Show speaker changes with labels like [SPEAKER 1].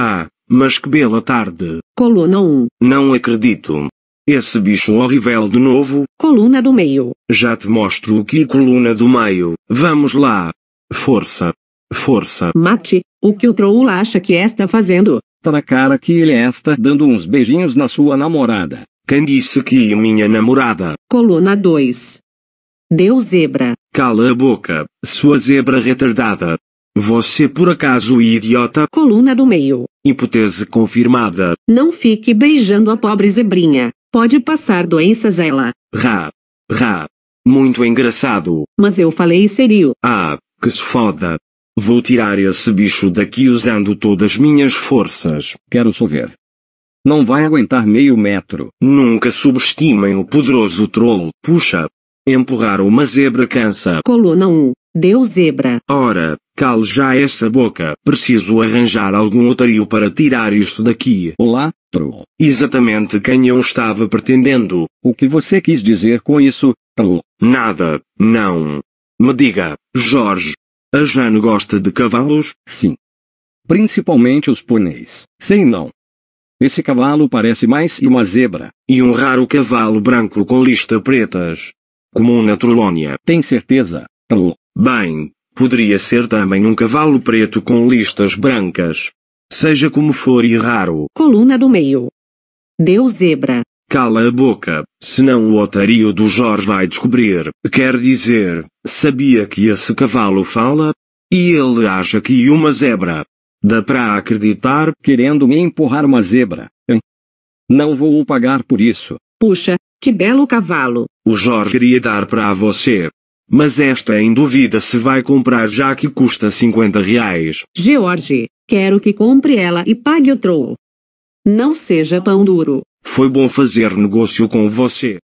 [SPEAKER 1] Ah, mas que bela tarde. Coluna 1. Não acredito. Esse bicho horrível de novo.
[SPEAKER 2] Coluna do meio.
[SPEAKER 1] Já te mostro o que é coluna do meio. Vamos lá. Força. Força. Mate, o que
[SPEAKER 2] o troll acha que está fazendo?
[SPEAKER 1] Tá na cara que ele é está dando uns beijinhos na sua namorada. Quem disse que é minha namorada?
[SPEAKER 2] Coluna 2. Deu zebra.
[SPEAKER 1] Cala a boca, sua zebra retardada. Você por acaso idiota? Coluna do meio. Hipótese confirmada.
[SPEAKER 2] Não fique beijando a pobre zebrinha. Pode passar doenças a ela.
[SPEAKER 1] Ra. Ra. Muito engraçado.
[SPEAKER 2] Mas eu falei serio.
[SPEAKER 1] Ah, que se foda. Vou tirar esse bicho daqui usando todas minhas forças. Quero só ver. Não vai aguentar meio metro. Nunca subestimem o poderoso troll. Puxa. Empurrar uma zebra cansa. Coluna 1. Deu zebra. Ora, Cale já essa boca. Preciso arranjar algum otário para tirar isso daqui. Olá, Tro. Exatamente quem eu estava pretendendo. O que você quis dizer com isso, Tro? Nada, não. Me diga, Jorge. A Jane gosta de cavalos? Sim. Principalmente os pôneis. Sei não. Esse cavalo parece mais uma zebra. E um raro cavalo branco com lista pretas. Comum na Trolônia. Tem certeza, Tro? Bem, Poderia ser também um cavalo preto com listas brancas. Seja como for e raro.
[SPEAKER 2] Coluna do meio. Deu zebra.
[SPEAKER 1] Cala a boca, senão o otário do Jorge vai descobrir. Quer dizer, sabia que esse cavalo fala? E ele acha que uma zebra. Dá para acreditar? Querendo me empurrar uma zebra, hein? Não vou pagar por isso.
[SPEAKER 2] Puxa, que belo cavalo.
[SPEAKER 1] O Jorge queria dar para você. Mas esta em dúvida se vai comprar já que custa 50 reais.
[SPEAKER 2] George, quero que compre ela e pague o troll. Não seja pão duro.
[SPEAKER 1] Foi bom fazer negócio com você.